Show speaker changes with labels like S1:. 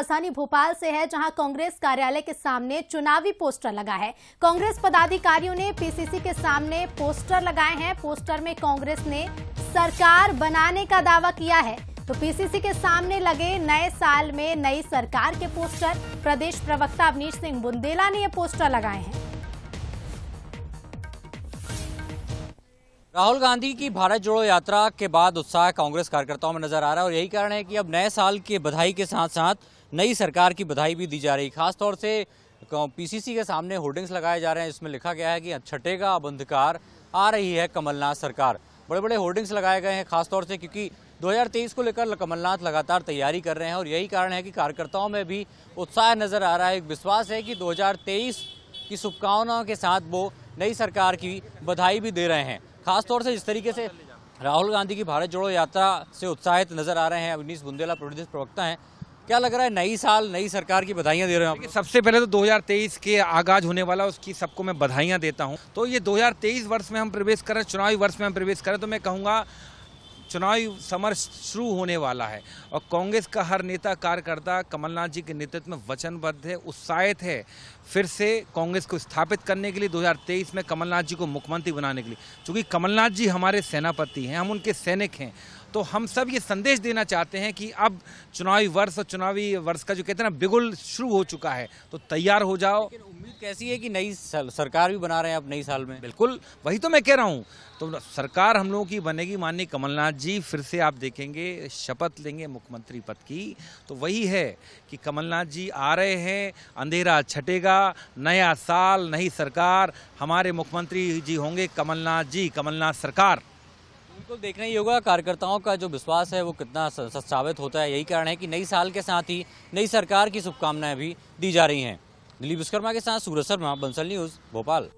S1: राजधानी भोपाल से है जहां कांग्रेस कार्यालय के सामने चुनावी पोस्टर लगा है कांग्रेस पदाधिकारियों ने पीसीसी के सामने पोस्टर लगाए हैं पोस्टर में कांग्रेस ने सरकार बनाने का दावा किया है तो पीसीसी के सामने लगे नए साल में नई सरकार के पोस्टर प्रदेश प्रवक्ता अवनीश सिंह बुंदेला ने ये पोस्टर लगाए हैं
S2: राहुल गांधी की भारत जोड़ो यात्रा के बाद उत्साह कांग्रेस कार्यकर्ताओं में नजर आ रहा है और यही कारण है कि अब नए साल की बधाई के साथ साथ नई सरकार की बधाई भी दी जा रही खासतौर से पीसीसी के सामने होर्डिंग्स लगाए जा रहे हैं इसमें लिखा गया है कि छठेगा अब अंधकार आ रही है कमलनाथ सरकार बड़े बड़े होर्डिंग्स लगाए गए हैं खासतौर से क्योंकि 2023 को लेकर कमलनाथ लगातार तैयारी कर रहे हैं और यही कारण है कि कार्यकर्ताओं में भी उत्साह नजर आ रहा है एक विश्वास है कि 2023 की शुभकामनाओं के साथ वो नई सरकार की बधाई भी दे रहे हैं खासतौर से इस तरीके से राहुल गांधी की भारत जोड़ो यात्रा से उत्साहित नजर आ रहे हैं अवनीश बुंदेला प्रदेश प्रवक्ता हैं क्या लग रहा है नई
S3: साल नई सरकार की बधाइयां दे रहे हैं सबसे पहले तो 2023 के आगाज होने वाला उसकी सबको मैं बधाइयां देता हूं तो ये 2023 वर्ष में हम प्रवेश करें चुनावी वर्ष में हम प्रवेश करें तो मैं कहूंगा चुनावी समर शुरू होने वाला है और कांग्रेस का हर नेता कार्यकर्ता कमलनाथ जी के नेतृत्व में वचनबद्ध है उत्साहित है फिर से कांग्रेस को स्थापित करने के लिए 2023 में कमलनाथ जी को मुख्यमंत्री बनाने के लिए क्योंकि कमलनाथ जी हमारे सेनापति हैं हम उनके सैनिक हैं तो हम सब ये संदेश देना चाहते हैं कि अब चुनावी वर्ष और चुनावी वर्ष का जो कहते हैं ना बिगुल शुरू हो चुका है तो तैयार हो जाओ उम्मीद कैसी है कि नई सरकार भी बना रहे हैं अब नई साल में बिल्कुल वही तो मैं कह रहा हूँ तो सरकार हम लोगों की बनेगी माननीय कमलनाथ जी फिर से आप देखेंगे शपथ लेंगे मुख्यमंत्री पद की तो वही है कि कमलनाथ जी आ रहे हैं अंधेरा छटेगा नया साल नई सरकार हमारे मुख्यमंत्री जी होंगे कमलनाथ जी कमलनाथ सरकार बिल्कुल देखना ही
S2: होगा कार्यकर्ताओं का जो विश्वास है वो कितना साबित होता है यही कारण है कि नई साल के साथ ही नई सरकार की शुभकामनाएं भी दी जा रही हैं दिलीप विश्वकर्मा के साथ सूरज शर्मा बंसल न्यूज़ भोपाल